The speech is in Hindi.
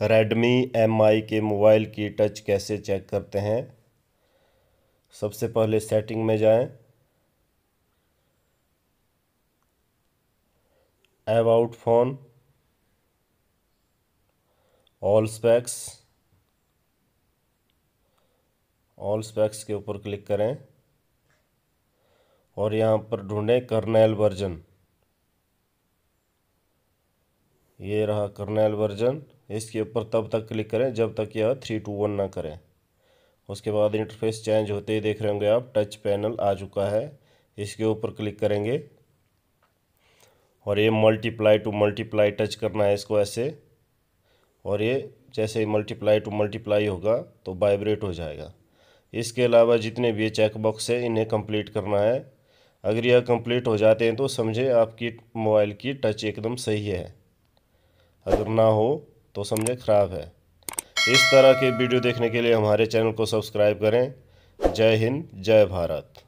रेडमी एम आई के मोबाइल की टच कैसे चेक करते हैं सबसे पहले सेटिंग में जाएं about phone all specs all specs के ऊपर क्लिक करें और यहाँ पर ढूंढें कर्नेल वर्जन ये रहा कर्नेल वर्जन इसके ऊपर तब तक क्लिक करें जब तक यह थ्री टू वन ना करें उसके बाद इंटरफेस चेंज होते ही देख रहे होंगे आप टच पैनल आ चुका है इसके ऊपर क्लिक करेंगे और ये मल्टीप्लाई टू मल्टीप्लाई टच करना है इसको ऐसे और ये जैसे ही मल्टीप्लाई टू मल्टीप्लाई होगा तो वाइब्रेट हो जाएगा इसके अलावा जितने भी ये चेकबॉक्स है इन्हें कंप्लीट करना है अगर यह कंप्लीट हो जाते हैं तो समझे आपकी मोबाइल की टच एकदम सही है अगर ना हो तो समझे ख़राब है इस तरह के वीडियो देखने के लिए हमारे चैनल को सब्सक्राइब करें जय हिंद जय भारत